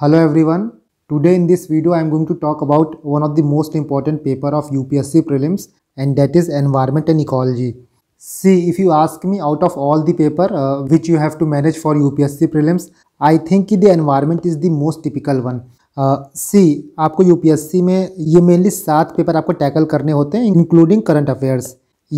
Hello everyone. Today in this video I am going to talk about one of the most important paper of UPSC prelims and that is environment and ecology. See if you ask me out of all the paper uh, which you have to manage for UPSC prelims I think the environment is the most typical one. See uh, आपको UPSC में ये mainly सात paper आपको tackle करने होते हैं including current affairs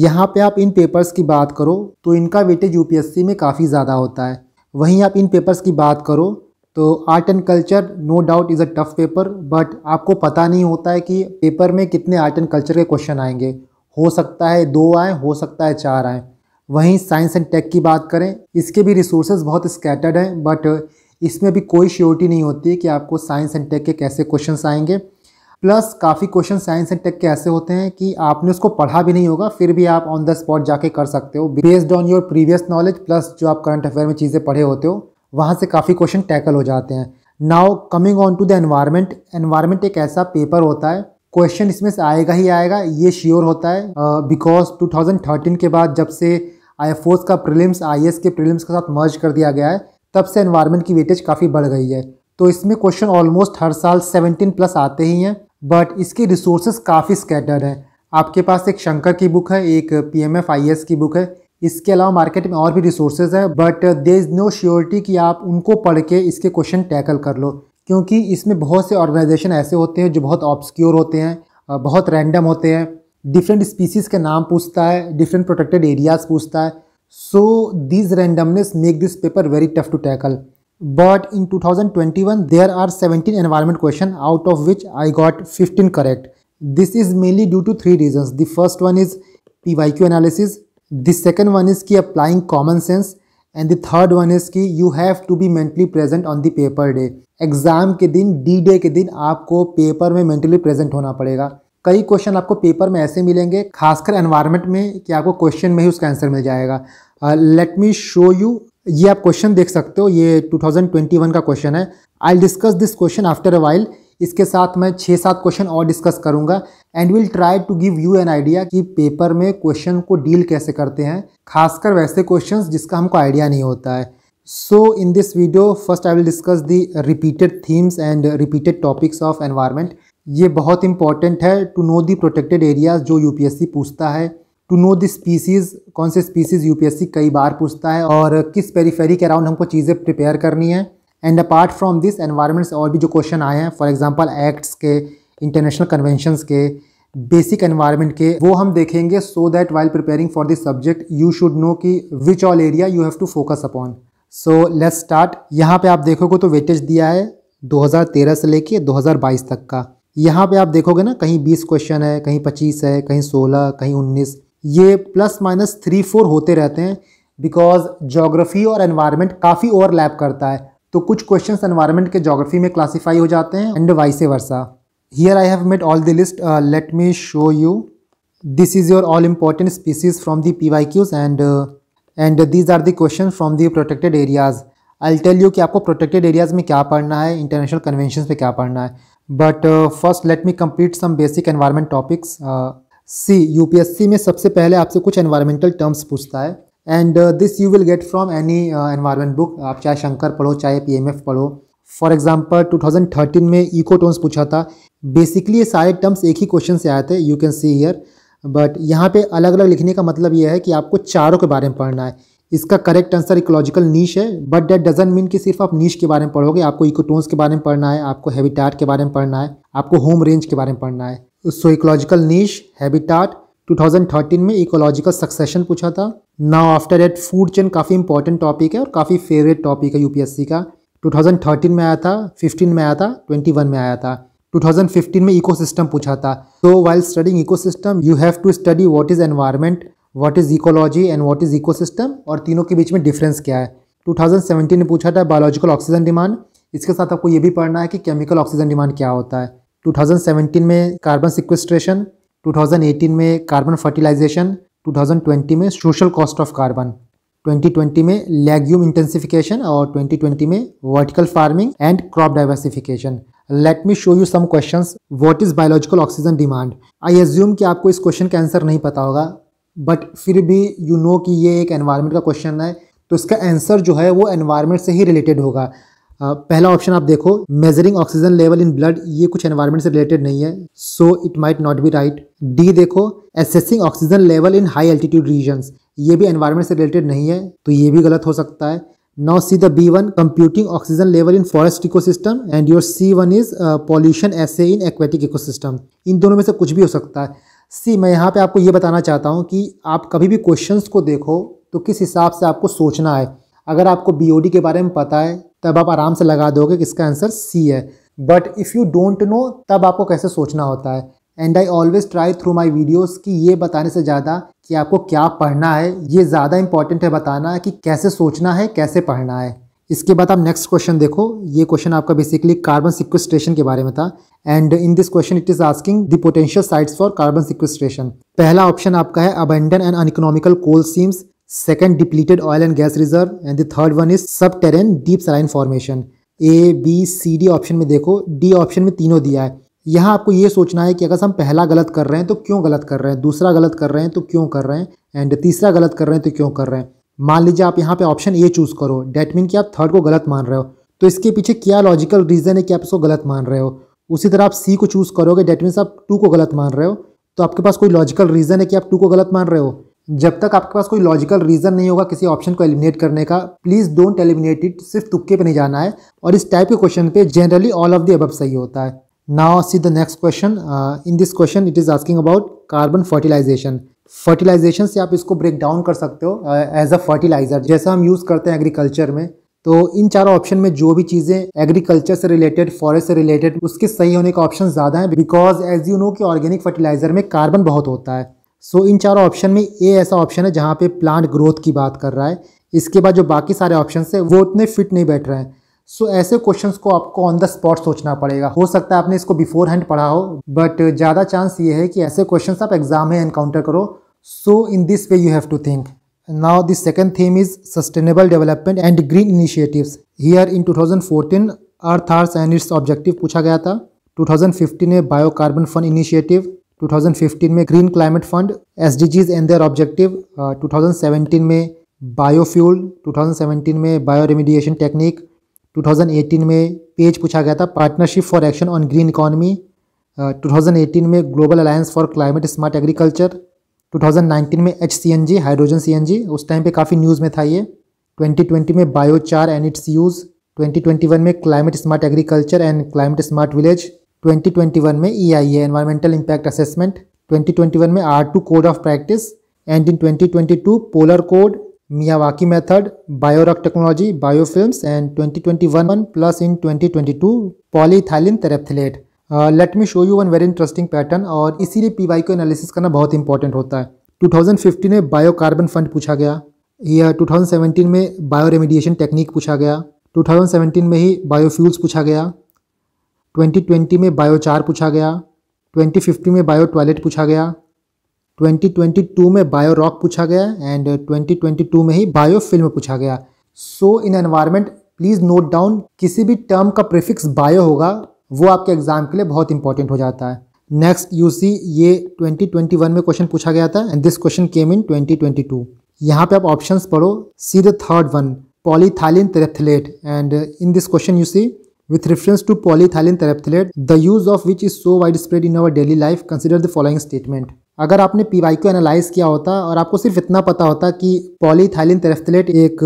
यहाँ पे आप इन पेपर्स की बात करो तो इनका वेटेज यूपीएससी में काफ़ी ज़्यादा होता है वहीं आप इन पेपर्स की बात करो तो art and culture no doubt is a tough paper but आपको पता नहीं होता है कि पेपर में कितने आर्ट एंड कल्चर के क्वेश्चन आएंगे हो सकता है दो आए हो सकता है चार आए वहीं साइंस एंड टेक की बात करें इसके भी रिसोर्सेज बहुत स्कैटर्ड हैं बट इसमें भी कोई श्योरिटी नहीं होती कि आपको साइंस एंड टेक के कैसे क्वेश्चन आएंगे प्लस काफ़ी क्वेश्चन साइंस एंड टेक के ऐसे होते हैं कि आपने उसको पढ़ा भी नहीं होगा फिर भी आप ऑन द स्पॉट जाके कर सकते हो based on your previous knowledge plus जो आप करंट अफेयर में चीज़ें पढ़े होते हो वहाँ से काफ़ी क्वेश्चन टैकल हो जाते हैं now coming on to the environment environment एक ऐसा पेपर होता है क्वेश्चन इसमें से आएगा ही आएगा ये श्योर होता है बिकॉज uh, 2013 के बाद जब से आई एफ का प्रिलिम्स आई एस के प्रिलिम्स के साथ मर्ज कर दिया गया है तब से एनवायरमेंट की वेटेज काफ़ी बढ़ गई है तो इसमें क्वेश्चन ऑलमोस्ट हर साल 17 प्लस आते ही हैं बट इसके रिसोर्सेज काफ़ी स्कैटर्ड हैं आपके पास एक शंकर की बुक है एक P M F I S की बुक है इसके अलावा मार्केट में और भी रिसोर्सेज है but there is no surety कि आप उनको पढ़ के इसके क्वेश्चन टैकल कर लो क्योंकि इसमें बहुत से ऑर्गेनाइजेशन ऐसे होते हैं जो बहुत ऑब्सक्योर होते हैं बहुत रैंडम होते हैं डिफरेंट स्पीसीज़ के नाम पूछता है डिफरेंट प्रोटेक्टेड एरियाज़ पूछता है so this randomness make this paper very tough to tackle but in 2021 there are seventeen environment questions out of which I got fifteen correct this is mainly due to three reasons the first one is P Y Q analysis the second one is ki applying common sense and the third one is की you have to be mentally present on the paper day exam के दिन D day के दिन आपको paper में mentally present होना पड़ेगा कई क्वेश्चन आपको पेपर में ऐसे मिलेंगे खासकर एनवायरनमेंट में कि आपको क्वेश्चन में ही उसका आंसर मिल जाएगा लेट मी शो यू ये आप क्वेश्चन देख सकते हो ये 2021 का क्वेश्चन है I discuss this question after a while इसके साथ मैं छः सात क्वेश्चन और डिस्कस करूंगा and will try to give you an idea कि पेपर में क्वेश्चन को डील कैसे करते हैं खासकर वैसे क्वेश्चंस जिसका हमको आइडिया नहीं होता है so in this video first I will discuss the repeated themes and repeated topics of environment ये बहुत इंपॉर्टेंट है to know the protected areas जो यूपीएससी पूछता है टू नो दिस स्पीसीज़ कौन से स्पीसीज़ यूपीएससी कई बार पूछता है और किस पेरीफेरी के अराउंड हमको चीज़ें प्रिपेयर करनी है and apart from this environments से और भी जो क्वेश्चन आए हैं फॉर एग्जांपल एक्ट्स के इंटरनेशनल कन्वेंशंस के बेसिक एनवायरमेंट के वो हम देखेंगे so that while preparing for this subject you should know कि which all area you have to focus upon so let's start यहाँ पे आप देखोगे तो वेटेज दिया है 2013 से लेके 2022 तक का यहाँ पे आप देखोगे ना कहीं 20 क्वेश्चन है कहीं 25 है कहीं 16 कहीं 19 ये प्लस माइनस थ्री फोर होते रहते हैं बिकॉज जोग्राफी और एनवायरनमेंट काफ़ी ओवरलैप करता है तो कुछ क्वेश्चन एनवायरमेंट के जोग्राफी में क्लासीफाई हो जाते हैं and vice versa here I have made all the list let me show you this is your all important species from the P Y Qs and and these are the question from the protected areas I tell you कि आपको protected areas में क्या पढ़ना है international convention में क्या पढ़ना है but first let me complete some basic environment topics see U P S C में सबसे पहले आपसे कुछ एनवायरमेंटल टर्म्स पूछता है and this you will get from any environment book आप चाहे शंकर पढ़ो चाहे पी पढ़ो फॉर एग्जाम्पल टू में इको टोन्स पूछा था बेसिकली ये सारे टर्म्स एक ही क्वेश्चन से आए थे you can see year but यहाँ पे अलग अलग लिखने का मतलब यह है कि आपको चारों के बारे में पढ़ना है इसका करेक्ट आंसर इकोलॉजिकल नीच है बट डेट डजेंट मीन कि सिर्फ आप नीच के बारे में पढ़ोगे आपको इकोटोन्स के बारे में पढ़ना है आपको हैबिटाट के बारे में पढ़ना है आपको होम रेंज के बारे में पढ़ना है सो इकोलॉजिकल नीच हैबिटाट 2013 में इकोलॉजिकल सक्सेशन पूछा था now after eight food chain काफ़ी इंपॉर्टेंट टॉपिक है और काफ़ी फेवरेट टॉपिक है यूपीएससी का 2013 में आया था 15 में आया था 21 में आया था 2015 में इको पूछा था तो while studying eco you have to study what is environment what is ecology and what is eco और तीनों के बीच में डिफरेंस क्या है 2017 में पूछा था बायोलॉजिकल ऑक्सीजन डिमांड इसके साथ आपको ये भी पढ़ना है कि केमिकल ऑक्सीजन डिमांड क्या होता है 2017 में कार्बन सिक्वेस्ट्रेशन 2018 में कार्बन फर्टिलाइजेशन 2020 में सोशल कॉस्ट ऑफ कार्बन 2020 में लेग्यूम इंटेंसिफिकेशन और 2020 में vertical farming and crop diversification let me show you some question what is biological oxygen demand I assume कि आपको इस क्वेश्चन का आंसर नहीं पता होगा बट फिर भी यू you नो know कि ये एक एनवायरमेंट का क्वेश्चन है तो इसका आंसर जो है वो एनवायरमेंट से ही रिलेटेड होगा पहला ऑप्शन आप देखो measuring oxygen level in blood ये कुछ एनवायरमेंट से रिलेटेड नहीं है so it might not be right D देखो assessing oxygen level in high altitude regions ये भी एनवायरमेंट से रिलेटेड नहीं है तो ये भी गलत हो सकता है now see the B one computing oxygen level in forest eco system and your C one is pollution assay in aquatic ecosystem इन दोनों में से कुछ भी हो सकता है सी मैं यहाँ पे आपको ये बताना चाहता हूँ कि आप कभी भी क्वेश्चंस को देखो तो किस हिसाब से आपको सोचना है अगर आपको बी के बारे में पता है तब आप आराम से लगा दोगे कि इसका आंसर सी है but if you don't know तब आपको कैसे सोचना होता है and I always try through my videos कि ये बताने से ज़्यादा कि आपको क्या पढ़ना है ये ज़्यादा इंपॉर्टेंट है बताना कि कैसे सोचना है कैसे पढ़ना है इसके बाद आप नेक्स्ट क्वेश्चन देखो ये क्वेश्चन आपका बेसिकली कार्बन सिक्वेस्ट्रेशन के बारे में था and in this question it is asking the potential sites for carbon sequestration पहला ऑप्शन आपका है abandoned and uneconomical coal seams second depleted oil and gas reserve and the third one is subterranean deep saline formation A B C D option में देखो D option में तीनों दिया है यहाँ आपको ये सोचना है कि अगर हम पहला गलत कर रहे हैं तो क्यों गलत कर रहे हैं दूसरा गलत कर रहे हैं तो क्यों कर रहे हैं एंड तीसरा गलत कर रहे हैं तो क्यों कर रहे हैं मान लीजिए आप यहाँ पे ऑप्शन ए चूज़ करो डैट मीन कि आप थर्ड को गलत मान रहे हो तो इसके पीछे क्या लॉजिकल रीज़न है कि आप इसको गलत मान रहे हो उसी तरह आप सी को चूज़ करोगे डैट मीन्स आप टू को गलत मान रहे हो तो आपके पास कोई लॉजिकल रीज़न है कि आप टू को गलत मान रहे हो जब तक आपके पास कोई लॉजिकल रीज़न नहीं होगा किसी ऑप्शन को एलिमिनेट करने का प्लीज़ डोंट एलिमिनेट इट सिर्फ तुक्के पे नहीं जाना है और इस टाइप के क्वेश्चन पे जनरली ऑल ऑफ द अब सही होता है now see the next question in this question it is asking about carbon fertilization fertilization से आप इसको ब्रेक डाउन कर सकते हो एज अ फर्टिलाइजर जैसा हम यूज़ करते हैं एग्रीकल्चर में तो इन चारों ऑप्शन में जो भी चीज़ें एग्रीकल्चर से रिलेटेड फॉरेस्ट से रिलेटेड उसके सही होने का ऑप्शन ज़्यादा है बिकॉज एज यू नो कि ऑर्गेनिक फर्टिलाइजर में कार्बन बहुत होता है सो इन चारों ऑप्शन में ए ऐसा ऑप्शन है जहाँ पे प्लांट ग्रोथ की बात कर रहा है इसके बाद जो बाकी सारे ऑप्शन है वो उतने फिट नहीं बैठ रहे हैं सो so, ऐसे क्वेश्चंस को आपको ऑन द स्पॉट सोचना पड़ेगा हो सकता है आपने इसको बिफोर हैंड पढ़ा हो बट ज़्यादा चांस ये है कि ऐसे क्वेश्चंस आप एग्जाम में एनकाउंटर करो so in this way you have to think now the second theme is sustainable development and green initiatives here in 2014 earth hours and its objective पूछा गया था 2015 में बायो कार्बन फन इनिशिएटिव 2015 में green climate fund S D Gs and their objective 2017 में biofuel 2017 में bio remediation technique 2018 में page पूछा गया था partnership for action on green economy 2018 में global alliance for climate smart agriculture 2019 में H C N G hydrogen C N G उस time पे काफ़ी न्यूज़ में था ये 2020 में बायोचार एंड इट्स यूज़ 2021 में climate smart agriculture and climate smart village 2021 में E I A environmental impact assessment 2021 में R two code of practice and in 2022 polar code Miyawaki method biorock technology biofilm and 2021 plus in 2022 polyethylene terephthalate let me show you one very interesting pattern और इसीलिए P Y को analysis करना बहुत important होता है 2015 में bio carbon fund पूछा गया या 2017 में बायो रेमिडिएशन टेक्निक पूछा गया 2017 में ही बायोफ्यूल्स पूछा गया 2020 में बायोचार पूछा गया 2050 में बायो टॉयलेट पूछा गया 2022 में बायो रॉक पूछा गया एंड 2022 में ही बायो फिल्म पूछा गया so in environment please note down किसी भी टर्म का प्रिफिक्स बायो होगा वो आपके एग्जाम के लिए बहुत इंपॉर्टेंट हो जाता है नेक्स्ट यू सी ये 2021 में क्वेश्चन पूछा गया था and this question came in 2022 यहाँ पे आप ऑप्शंस पढ़ो see the third one polyethylene terephthalate and in this question you see With reference to polyethylene terephthalate, the use of which is so widespread in our daily life, consider the following statement. अगर आपने P को analyse किया होता और आपको सिर्फ इतना पता होता कि पॉलीथाइलिन तेरेफ्थलेट एक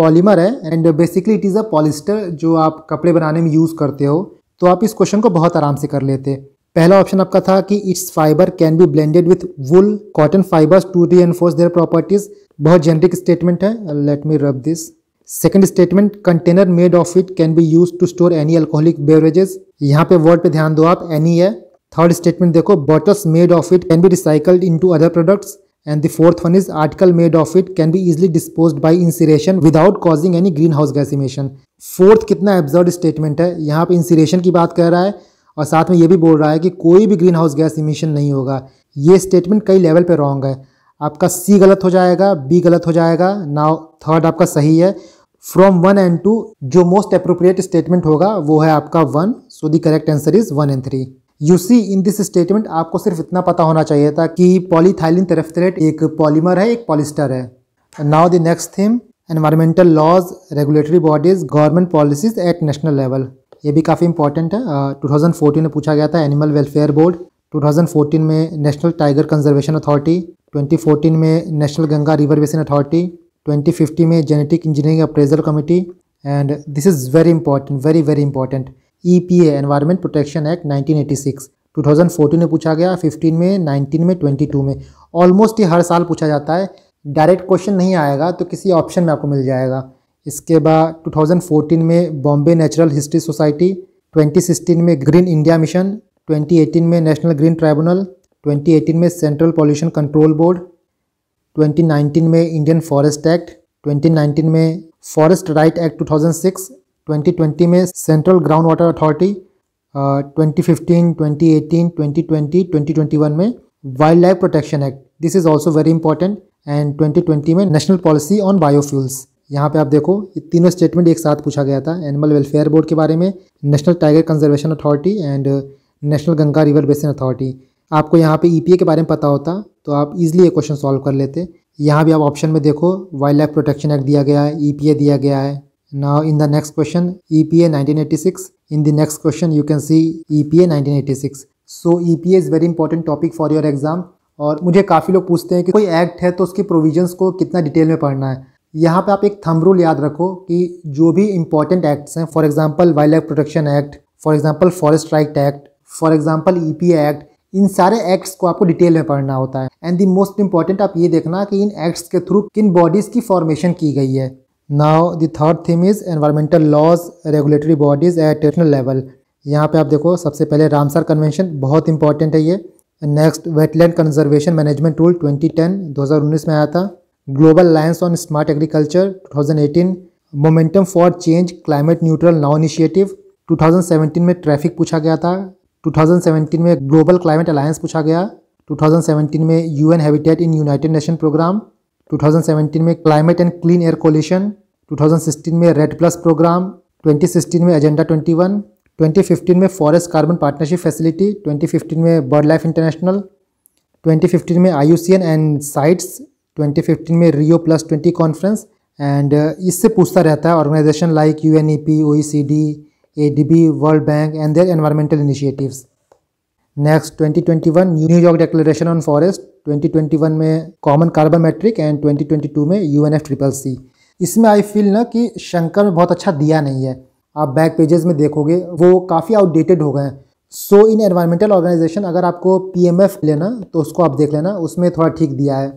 पॉलीमर है and basically it is a polyester जो आप कपड़े बनाने में यूज़ करते हो तो आप इस क्वेश्चन को बहुत आराम से कर लेते पहला ऑप्शन आपका था कि its fibre can be blended with wool cotton fibres to reinforce their properties बहुत जेनरिक स्टेटमेंट है let me rub this second statement container made of it can be use to store any alcoholic beverages यहाँ पे word पे ध्यान दो आप any है third statement देखो bottles made of it can be recycled into other products and the fourth one is article made of it can be easily dispose by incineration without causing any green house gas emission fourth कितना absurd statement है यहाँ पे इंसिरेशन की बात कर रहा है और साथ में ये भी बोल रहा है कि कोई भी ग्रीन हाउस गैस इमिशन नहीं होगा ये स्टेटमेंट कई लेवल पे रॉन्ग है आपका सी गलत हो जाएगा बी गलत हो जाएगा नाउ थर्ड आपका सही है फ्रॉम वन एंड टू जो मोस्ट अप्रोप्रिएट स्टेटमेंट होगा वो है आपका one so the correct answer is one and three you see in this statement आपको सिर्फ इतना पता होना चाहिए था कि पॉलीथाइलिन तेरेफ्थरेट एक पॉलीमर है एक पॉलिस्टर है now the next theme environmental laws regulatory bodies government policies at national level ये भी काफ़ी इंपॉर्टेंट है टू थाउजेंड फोर्टीन में पूछा गया था animal welfare board two thousand fourteen में national tiger conservation authority twenty fourteen में national Ganga river basin authority 2050 में genetic engineering appraisal committee and this is very important very very important E P A environment protection act thousand fourteen में पूछा गया fifteen में nineteen में to में almost ही हर साल पूछा जाता है डायरेक्ट क्वेश्चन नहीं आएगा तो किसी ऑप्शन में आपको मिल जाएगा इसके बाद 2014 में बॉम्बे नेचुरल हिस्ट्री सोसाइटी 2016 में ग्रीन इंडिया मिशन 2018 में नेशनल ग्रीन ट्राइब्यूनल 2018 में सेंट्रल पॉल्यूशन कंट्रोल बोर्ड 2019 में इंडियन फॉरेस्ट एक्ट 2019 में फॉरेस्ट राइट एक्ट 2006 2020 में सेंट्रल ग्राउंड वाटर अथॉरिटी 2015 2018 2020 2021 में wild life protection act this is also very important and 2020 में national policy on biofuels यहाँ पे आप देखो ये तीनों स्टेटमेंट एक साथ पूछा गया था एनिमल वेलफेयर बोर्ड के बारे में national tiger conservation authority and national Ganga river basin authority आपको यहाँ पे ई e के बारे में पता होता तो आप इजीली ये क्वेश्चन सॉल्व कर लेते यहाँ भी आप ऑप्शन में देखो वाइल्ड लाइफ प्रोटेक्शन एक्ट दिया गया है ई e दिया गया है Now in the next question EPA 1986 in the next question you can see EPA 1986 so EPA is very important topic for your exam और मुझे काफ़ी लोग पूछते हैं कि कोई एक्ट है तो उसके प्रोविजंस को कितना डिटेल में पढ़ना है यहाँ पे आप एक थम रूल याद रखो कि जो भी इंपॉर्टेंट एक्ट्स हैं for example wild life protection act for example forest right act for example P act इन सारे एक्ट्स को आपको डिटेल में पढ़ना होता है एंड दी मोस्ट इंपॉर्टेंट आप ये देखना कि इन एक्ट्स के थ्रू किन बॉडीज़ की फॉर्मेशन की गई है now the third theme is environmental laws regulatory bodies at national level यहाँ पे आप देखो सबसे पहले रामसर कन्वेंशन बहुत इंपॉर्टेंट है ये next wetland conservation management rule 2010 2019 में आया था global lines on smart agriculture 2018 momentum for change climate neutral now initiative 2017 में ट्रैफिक पूछा गया था 2017 में ग्लोबल क्लाइमेट अलायंस पूछा गया 2017 में UN habitat in united nation programme 2017 में climate and clean air coalition 2016 में रेड प्लस प्रोग्राम 2016 में एजेंडा 21 2015 में फॉरेस्ट कार्बन पार्टनरशिप फैसिलिटी 2015 में बर्ड लाइफ इंटरनेशनल 2015 में आई एंड साइट्स 2015 में Rio plus twenty conference and इससे पूछता रहता है organisation like U N E P O E C D B world bank and their environmental initiative next 2021 New York declaration on forest 2021 में common carbon metric and 2022 में U N F triple C इसमें I feel ना कि शंकर में बहुत अच्छा दिया नहीं है आप बैक पेजेस में देखोगे वो काफ़ी आउटडेटेड हो गए हैं सो इन एनवायरमेंटल ऑर्गेनाइजेशन अगर आपको पी लेना तो उसको आप देख लेना उसमें थोड़ा ठीक दिया है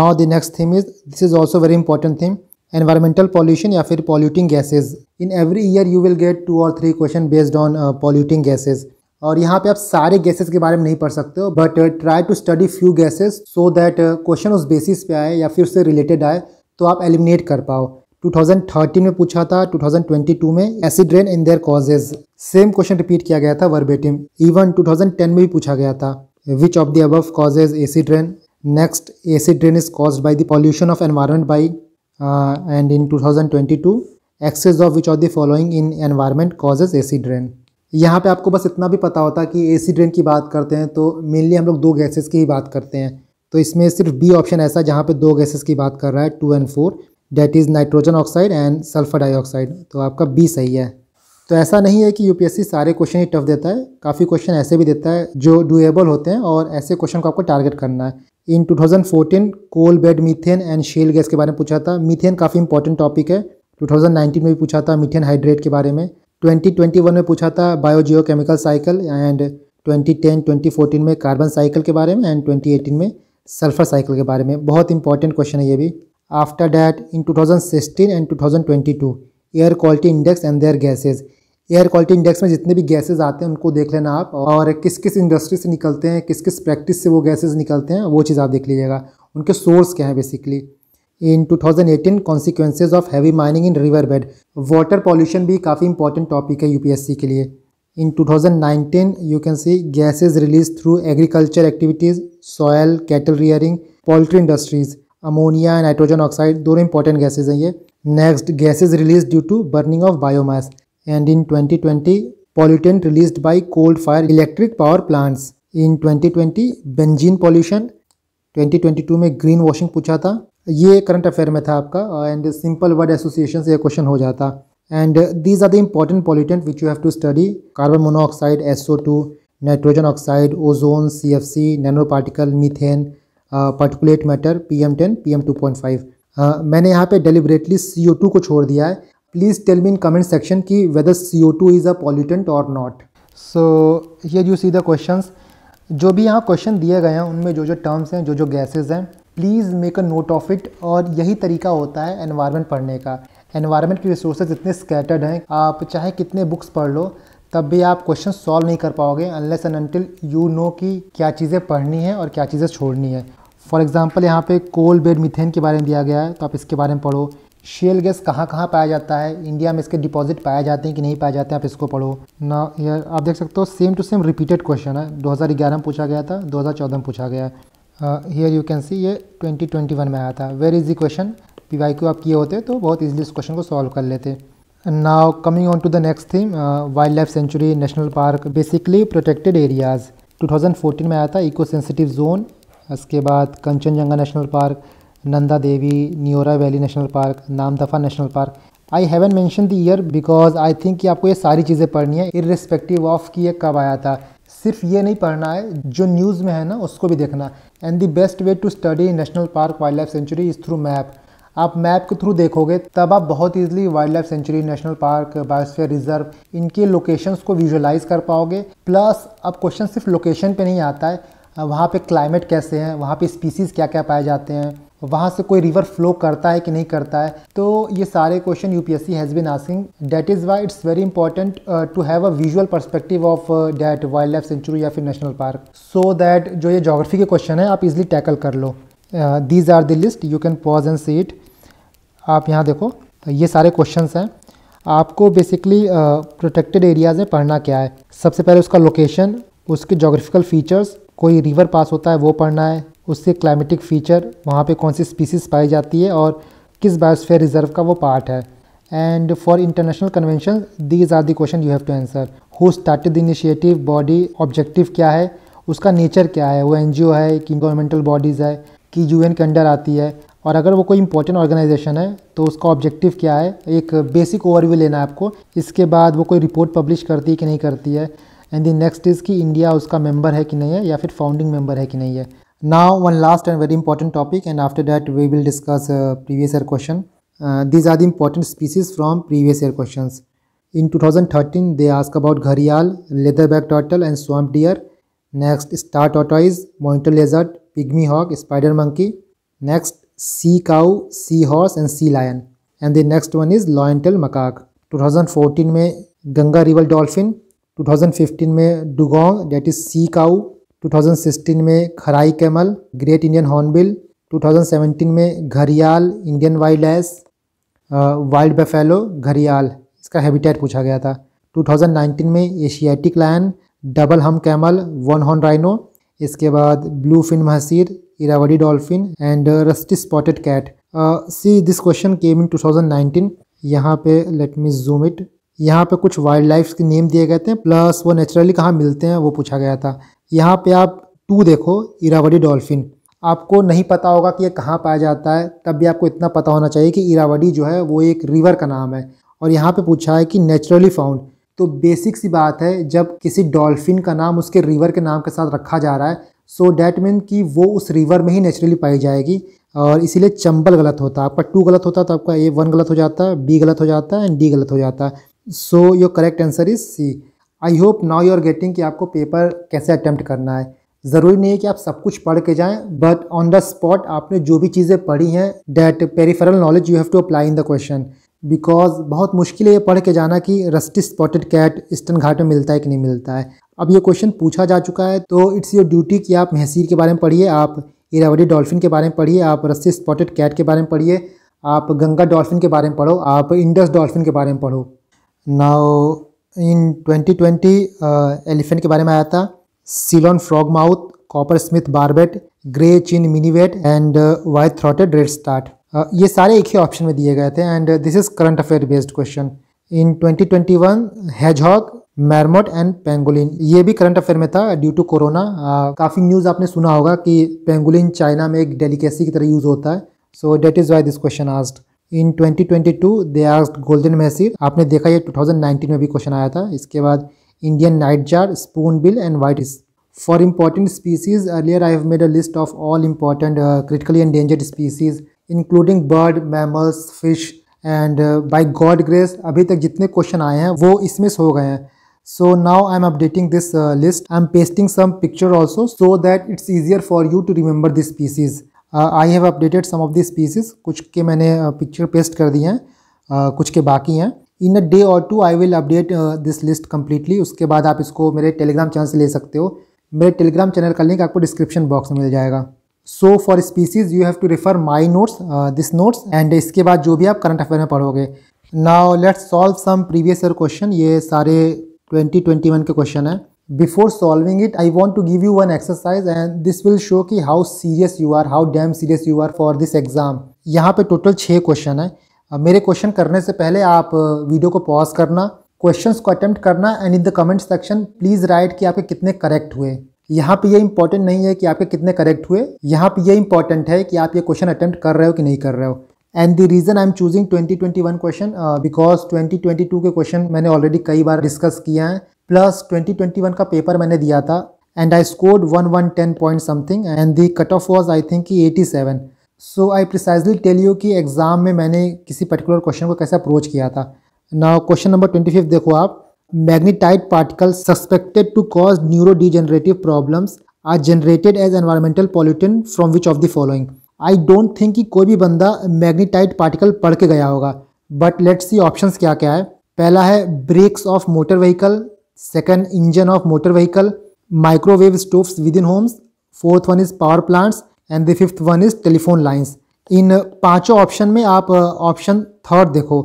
now the next theme is this is also very important theme environmental pollution या फिर polluting gases in every year you will get two और three question based on polluting gases और यहाँ पे आप सारे गैसेज के बारे में नहीं पढ़ सकते हो but try to study few gases so that question उस बेसिस पे आए या फिर उससे रिलेटेड आए तो आप एलिमिनेट कर पाओ 2013 में पूछा था 2022 में acid rain in their causes same question repeat किया गया था वर्बेटिम इवन 2010 में भी पूछा गया था which of the above causes acid rain next acid rain is cause by the pollution of environment by Uh, and in 2022 excess of which of the following in environment causes acid rain यहाँ पे आपको बस इतना भी पता होता कि acid rain की बात करते हैं तो मेनली हम लोग दो गैसेस की ही बात करते हैं तो इसमें सिर्फ बी ऑप्शन ऐसा है जहाँ पे दो गैसेस की बात कर रहा है two and four that is nitrogen oxide and sulphur dioxide तो आपका बी सही है तो ऐसा नहीं है कि यूपीएससी सारे क्वेश्चन ही टफ देता है काफ़ी क्वेश्चन ऐसे भी देता है जो डूएबल होते हैं और ऐसे क्वेश्चन को आपको टारगेट करना है in 2014 coal bed methane and shale gas के बारे में पूछा था मीथेन काफ़ी इंपॉर्टेंट टॉपिक है 2019 में भी पूछा था मीथेन हाइड्रेट के बारे में 2021 में पूछा था बायोजियो केमिकल साइकिल एंड 2010 2014 में कार्बन साइकिल के बारे में एंड 2018 में सल्फर साइकिल के बारे में बहुत इंपॉर्टेंट क्वेश्चन है ये भी after that in two and two air quality index and their gases air quality index में जितने भी गैसेज आते हैं उनको देख लेना आप और किस किस इंडस्ट्री से निकलते हैं किस किस प्रैक्टिस से वो गैसेज निकलते हैं वो चीज़ आप देख लीजिएगा उनके सोर्स क्या है basically in 2018 consequences of heavy mining in river bed water pollution भी काफ़ी इंपॉर्टेंट टॉपिक है यूपीएससी के लिए in 2019 you can see gases release through agriculture activities soil cattle rearing poultry industries ammonia nitrogen oxide दोनों important gases हैं ये next gases release due to burning of biomass and in 2020 pollutant released by coal fired electric power plants in 2020 benzene pollution 2022 में green washing पूछा था ये current affair में था आपका एंड सिंपल वर्ड एसोसिएशन से क्वेश्चन हो जाता and these are the important pollutant which you have to study carbon monoxide SO two nitrogen oxide ozone C F C nano particle methane particulate matter P M ten P M two point five मैंने यहाँ पे deliberately C O to को छोड़ दिया है please me in comment section की whether C O two is a pollutant और not so ये यू सी द क्वेश्चन जो भी यहाँ क्वेश्चन दिए गए हैं उनमें जो जो टर्म्स हैं जो जो गैसेज हैं please make a note of it और यही तरीका होता है एनवायरमेंट पढ़ने का एनवायरमेंट के रिसोर्सेज इतने स्कैटर्ड हैं आप चाहे कितने बुक्स पढ़ लो तब भी आप क्वेश्चन सॉल्व नहीं कर पाओगे unless and until you know कि क्या चीज़ें पढ़नी है और क्या चीज़ें छोड़नी है फॉर एग्ज़ाम्पल यहाँ पे कोल बेड मिथेन के बारे में दिया गया है तो आप इसके बारे में पढ़ो शेल गैस कहाँ कहाँ पाया जाता है इंडिया में इसके डिपॉजिट पाए जाते हैं कि नहीं पाए जाते हैं आप इसको पढ़ो ना ये आप देख सकते हो same to same repeated question है 2011 में पूछा गया था 2014 में पूछा गया हियर यू कैन सी ये 2021 में आया था very easy question P Y Q आप किए होते तो बहुत ईजिली इस क्वेश्चन को सॉल्व कर लेते now coming on to the next theme wild life sanctuary national park basically protected areas 2014 में आया था इको सेंसिटिव जोन इसके बाद कंचनजंगा नेशनल पार्क देवी Devi, valley national park Namdapha national park I haven't mention the year because I think कि आपको ये सारी चीज़ें पढ़नी है इरिस्पेक्टिव ऑफ कि ये कब आया था सिर्फ ये नहीं पढ़ना है जो न्यूज़ में है ना उसको भी देखना and the best way to study national park wild life sanctuary is through map आप मैप के थ्रू देखोगे तब आप बहुत easily wild life sanctuary national park biosphere reserve इनके लोकेशंस को विजुलाइज कर पाओगे प्लस अब क्वेश्चन सिर्फ लोकेशन पे नहीं आता है वहाँ पे क्लाइमेट कैसे हैं वहाँ पे स्पीसीज़ क्या क्या पाए जाते हैं वहाँ से कोई रिवर फ्लो करता है कि नहीं करता है तो ये सारे question U P S C has been asking that is why it's very important to have a visual perspective of that wild life sanctuary या फिर नेशनल पार्क सो दैट जो ये जोग्राफी के क्वेश्चन है आप इजिली टैकल कर लो these are the list you can pause and see it आप यहाँ देखो तो ये सारे क्वेश्चन हैं आपको बेसिकली प्रोटेक्टेड एरियाज़ में पढ़ना क्या है सबसे पहले उसका लोकेशन उसके जोग्राफिकल फीचर्स कोई रिवर पास होता है वो पढ़ना है उससे क्लाइमेटिक फ़ीचर वहाँ पे कौन सी स्पीसीज़ पाई जाती है और किस बायोस्फेयर रिजर्व का वो पार्ट है and for international convention these are the question you have to answer who started the body objective क्या है उसका नेचर क्या है वो एन है कि गवर्नमेंटल बॉडीज़ है कि यू के अंडर आती है और अगर वो कोई इंपॉर्टेंट ऑर्गेनाइजेशन है तो उसका ऑब्जेक्टिव क्या है एक बेसिक ओवरव्यू लेना है आपको इसके बाद वो कोई रिपोर्ट पब्लिश करती है कि नहीं करती है एंड दी नेक्स्ट इज़ कि इंडिया उसका मेंबर है कि नहीं है या फिर फाउंडिंग मेंबर है कि नहीं है Now one last and very important topic and after that we will discuss uh, previous year question. Uh, these are the important species from previous year questions. In 2013 they ask about gharial, leatherback turtle and swamp deer. Next star tortoise, monitor lizard, pygmy hawk, spider monkey. Next sea cow, sea horse and sea lion. And the next one is lointail macaque. 2014 may Ganga river dolphin. 2015 may dugong, that is sea cow. 2016 में Kharai camel great Indian hornbill 2017 में gharial Indian wild ass wild buffalo gharial इसका habitat पूछा गया था 2019 में Asiatic lion double hump camel one horn rhino इसके बाद blue fin mahseer Irrawaddy dolphin and rusty spotted cat see this question came in 2019 यहाँ पे लेट मी जूम इट यहाँ पे कुछ वाइल्ड लाइफ के नेम दिए गए थे प्लस वो नेचुरली कहाँ मिलते हैं वो पूछा गया था यहाँ पे आप टू देखो इरावडी डॉल्फिन आपको नहीं पता होगा कि ये कहाँ पाया जाता है तब भी आपको इतना पता होना चाहिए कि इरावडी जो है वो एक रिवर का नाम है और यहाँ पे पूछा है कि नेचुरली फाउंड तो बेसिक सी बात है जब किसी डॉल्फिन का नाम उसके रिवर के नाम के साथ रखा जा रहा है सो डैट मीन कि वो उस रिवर में ही नेचुरली पाई जाएगी और इसीलिए चंबल गलत होता है आपका टू गलत होता तो आपका ए वन गलत हो जाता है बी गलत हो जाता है एंड डी गलत हो जाता है so your correct answer is C I hope now you are getting कि आपको पेपर कैसे अटैम्प्ट करना है ज़रूरी नहीं है कि आप सब कुछ पढ़ के जाएं बट ऑन द स्पॉट आपने जो भी चीज़ें पढ़ी हैं that peripheral knowledge you have to apply in the question because बहुत मुश्किल है ये पढ़ के जाना कि rusty spotted cat eastern Ghat में मिलता है कि नहीं मिलता है अब ये क्वेश्चन पूछा जा चुका है तो इट्स योर ड्यूटी कि आप महसीर के बारे में पढ़िए आप इरावडी डॉल्फिन के बारे में पढ़िए आप रस्सी स्पॉटेड कैट के बारे में पढ़िए आप गंगा डॉल्फिन के बारे में पढ़ो आप इंडस डॉल्फिन के बारे में पढ़ो नाउ इन 2020 एलिफेंट के बारे में आया था Ceylon frogmouth coppersmith barbet grey chin minivet and white throated redstart ये सारे एक ही ऑप्शन में दिए गए थे and this is current affair based question in 2021 hedgehog marmot and pangolin ये भी करंट अफेयर में था ड्यू टू कोरोना काफ़ी न्यूज़ आपने सुना होगा कि पेंगुलिन चाइना में एक डेलीकेसी की तरह यूज़ होता है so that is why this question asked in 2022 they asked golden mahseer आपने देखा ये 2019 में भी क्वेश्चन आया था इसके बाद Indian nightjar spoonbill and white for important species earlier I have made a list of all important critically endangered species including bird mammals fish and by God grace अभी तक जितने question आए हैं वो इसमें हो गए हैं so now I am updating this list I am pasting some picture also so that it's easier for you to remember this species I have updated some of the species कुछ के मैंने पिक्चर uh, पेस्ट कर दिए हैं uh, कुछ के बाकी हैं in a day or two I will update this list completely उसके बाद आप इसको मेरे टेलीग्राम चैनल से ले सकते हो मेरे टेलीग्राम चैनल का लिंक आपको डिस्क्रिप्शन बॉक्स में मिल जाएगा so for species you have to refer my notes this notes and इसके बाद जो भी आप करंट अफेयर में पढ़ोगे now let's solve some previous year question ये सारे 2021 के क्वेश्चन हैं before solving it I want to give you one exercise and this will show कि how serious you are how damn serious you are for this exam यहाँ पे total छः question है मेरे क्वेश्चन करने से पहले आप वीडियो को पॉज करना क्वेश्चंस को अटेम्प्ट करना and in the comment section please write कि आपके कितने करेक्ट हुए यहाँ पे ये इंपॉर्टेंट नहीं है कि आपके कितने करेक्ट हुए यहाँ पे ये इंपॉर्टेंट है कि आप ये क्वेश्चन अटेम्प्ट कर रहे हो कि नहीं कर रहे हो and the reason I am choosing 2021 question because 2022 के क्वेश्चन मैंने ऑलरेडी कई बार डिस्कस किया है प्लस 2021 का पेपर मैंने दिया था and I scored one one ten point something and the cut off was I think eighty seven so I precisely tell you कि एग्ज़ाम में मैंने किसी पर्टिकुलर क्वेश्चन को कैसे अप्रोच किया था ना क्वेश्चन नंबर ट्वेंटी फिफ्थ देखो आप magnetite particle suspected to cause neurodegenerative problems are generated as environmental pollutant from which of the following I don't think कि कोई भी बंदा मैग्नीटाइट पार्टिकल पढ़ के गया होगा बट लेट्स सी ऑप्शन क्या क्या है पहला है brakes of motor vehicle engine of motor vehicle microwave stove within homes fourth one is power plants and the fifth one is telephone lines इन पांचों ऑप्शन में आप ऑप्शन थर्ड देखो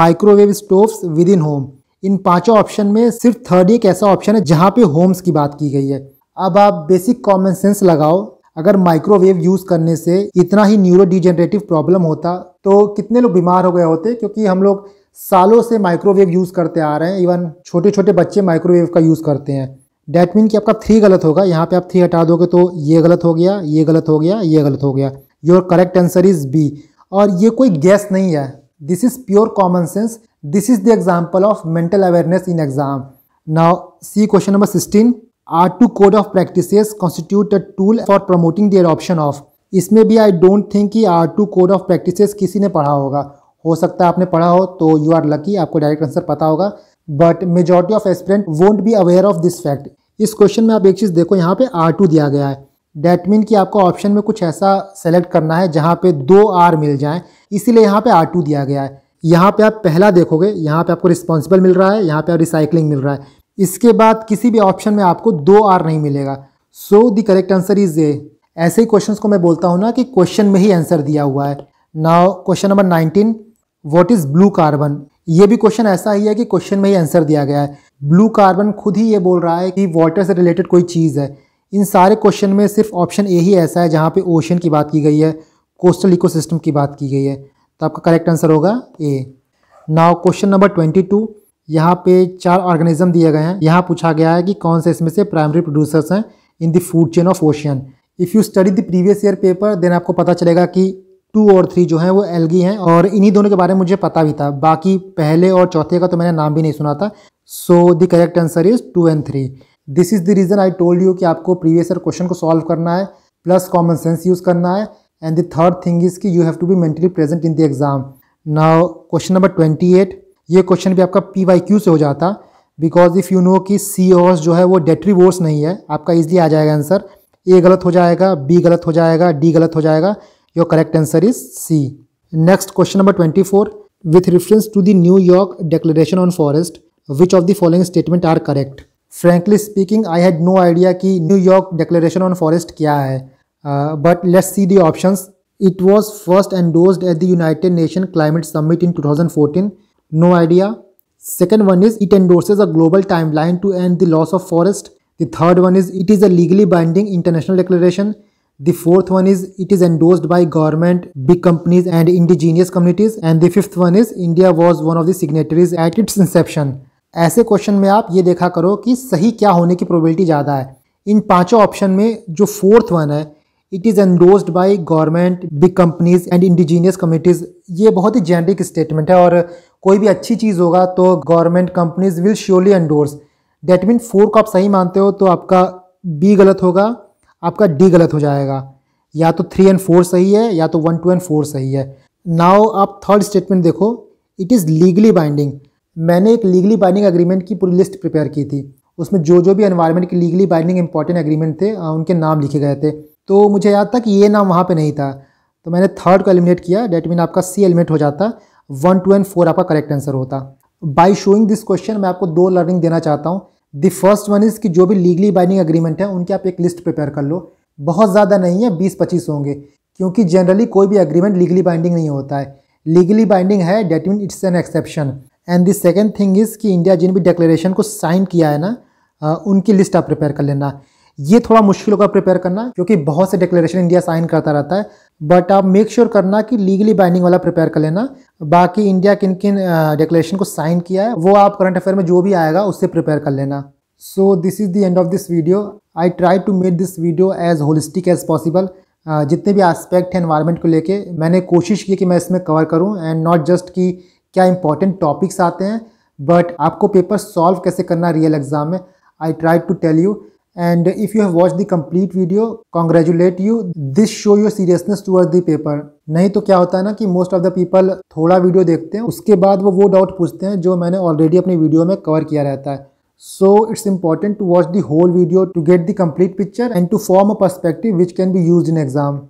microwave stove within home इन पांचों option में सिर्फ third एक ऐसा ऑप्शन है जहां पे होम्स की बात की गई है अब आप बेसिक कॉमन सेंस लगाओ अगर माइक्रोवेव यूज़ करने से इतना ही न्यूरो डिजेनरेटिव प्रॉब्लम होता तो कितने लोग बीमार हो गए होते क्योंकि हम लोग सालों से माइक्रोवेव यूज़ करते आ रहे हैं इवन छोटे छोटे बच्चे माइक्रोवेव का यूज़ करते हैं डैट मीन कि आपका थ्री गलत होगा यहाँ पे आप थ्री हटा दोगे तो ये गलत हो गया ये गलत हो गया ये गलत हो गया your correct answer is B और ये कोई गैस नहीं है this is pure common sense this is the example of mental awareness in exam now see question number sixteen R two code of practice constitute a tool for promoting their option of इसमें भी I don't think कि R two code of practice किसी ने पढ़ा होगा हो सकता है आपने पढ़ा हो तो यू आर लकी आपको डायरेक्ट आंसर पता होगा but majority of aspirant won't be aware of this fact इस क्वेश्चन में आप एक चीज़ देखो यहाँ पे आर टू दिया गया है डैट मीन कि आपको ऑप्शन में कुछ ऐसा सेलेक्ट करना है जहाँ पे दो आर मिल जाए इसीलिए यहाँ पे आर टू दिया गया है यहाँ पे आप पहला देखोगे यहाँ पे आपको रिस्पॉन्सिबल मिल रहा है यहाँ पे आप रिसाइकलिंग मिल रहा है इसके बाद किसी भी ऑप्शन में आपको दो आर नहीं मिलेगा so the correct answer is A ऐसे ही क्वेश्चन को मैं बोलता हूँ ना कि क्वेश्चन में ही आंसर दिया हुआ है now question number nineteen what is blue carbon ये भी क्वेश्चन ऐसा ही है कि क्वेश्चन में ही आंसर दिया गया है ब्लू कार्बन खुद ही ये बोल रहा है कि वाटर से रिलेटेड कोई चीज़ है इन सारे क्वेश्चन में सिर्फ ऑप्शन ए ही ऐसा है जहाँ पे ओशन की बात की गई है कोस्टल इकोसिस्टम की बात की गई है तो आपका करेक्ट आंसर होगा A now question number twenty two यहाँ पे चार ऑर्गेनिज्म दिए गए हैं यहाँ पूछा गया है कि कौन से इसमें से प्राइमरी प्रोड्यूसर्स हैं in the food chain of ocean if you study the previous year paper then आपको पता चलेगा कि टू और थ्री जो है वो एलगी हैं और इन्हीं दोनों के बारे में मुझे पता भी था बाकी पहले और चौथे का तो मैंने नाम भी नहीं सुना था so the correct answer is two and three this is the reason I told you कि आपको प्रीवियस ईयर क्वेश्चन को सॉल्व करना है प्लस कॉमन सेंस यूज़ करना है and the third thing is कि you have to be mentally present in the exam now question number twenty eight ये क्वेश्चन भी आपका पी वाई क्यू से हो जाता बिकॉज इफ़ यू नो कि सी ओर्स जो है वो डेटरी वोर्स नहीं है आपका इजली आ जाएगा आंसर ए गलत हो जाएगा बी गलत हो जाएगा डी गलत हो जाएगा Your correct answer is C. Next question number 24. With reference to the New York Declaration on Forest, which of the following statement are correct? Frankly speaking, I had no idea कि New York Declaration on Forest क्या है. Uh, but let's see the options. It was first endorsed at the United Nations Climate Summit in 2014. No idea. Second one is it endorses a global timeline to end the loss of forest. The third one is it is a legally binding international declaration. The fourth one is it is endorsed by government, big companies and indigenous communities and the fifth one is India was one of the signatories at its inception. ऐसे question में आप ये देखा करो कि सही क्या होने की प्रोबेबिलिटी ज़्यादा है इन पांचों ऑप्शन में जो फोर्थ वन है it is endorsed by government big companies and indigenous communities ये बहुत ही जेनरिक स्टेटमेंट है और कोई भी अच्छी चीज़ होगा तो government companies will surely endorse that mean four को आप सही मानते हो तो आपका बी गलत होगा आपका डी गलत हो जाएगा या तो थ्री एंड फोर सही है या तो वन टू एंड फोर सही है नाउ आप थर्ड स्टेटमेंट देखो इट इज़ लीगली बाइंडिंग मैंने एक लीगली बाइंडिंग एग्रीमेंट की पूरी लिस्ट प्रिपेयर की थी उसमें जो जो भी एनवायरमेंट के लीगली बाइंडिंग इंपॉर्टेंट एग्रीमेंट थे उनके नाम लिखे गए थे तो मुझे याद था कि ये नाम वहाँ पर नहीं था तो मैंने थर्ड को एलिमिनेट किया डेट मीन आपका सी एलिमिनेट हो जाता वन टू एंड फोर आपका करेक्ट आंसर होता बाई शोइंग दिस क्वेश्चन मैं आपको दो लर्निंग देना चाहता हूँ द फर्स्ट वन इज़ कि जो भी लीगली बाइंडिंग एग्रीमेंट है उनकी आप एक लिस्ट प्रिपेयर कर लो बहुत ज़्यादा नहीं है बीस पच्चीस होंगे क्योंकि जनरली कोई भी अग्रीमेंट लीगली बाइंडिंग नहीं होता है लीगली बाइंडिंग है that mean it's an exception and the second thing is कि इंडिया जिन भी डिक्लेरेशन को साइन किया है ना उनकी लिस्ट आप प्रिपेयर कर लेना ये थोड़ा मुश्किल होगा प्रिपेयर करना क्योंकि बहुत से डिक्लेरेशन इंडिया साइन करता रहता है बट आप मेक श्योर sure करना कि लीगली बाइंडिंग वाला प्रिपेयर कर लेना बाकी इंडिया किन किन डिक्लेरेशन को साइन किया है वो आप करंट अफेयर में जो भी आएगा उससे प्रिपेयर कर लेना so this is the end of this video I try to make this video as holistic as possible जितने भी एस्पेक्ट हैं इन्वायरमेंट को लेके मैंने कोशिश की कि मैं इसमें कवर करूँ एंड नॉट जस्ट कि क्या इंपॉर्टेंट टॉपिक्स आते हैं बट आपको पेपर सॉल्व कैसे करना रियल एग्ज़ाम में I try to tell you and if you have watched the complete video congratulate you this show your seriousness towards the paper नहीं तो क्या होता है ना कि मोस्ट ऑफ द पीपल थोड़ा वीडियो देखते हैं उसके बाद वो वो डाउट पूछते हैं जो मैंने ऑलरेडी अपनी वीडियो में कवर किया रहता है so it's important to watch the whole video to get the complete picture and to form a perspective which can be use in exam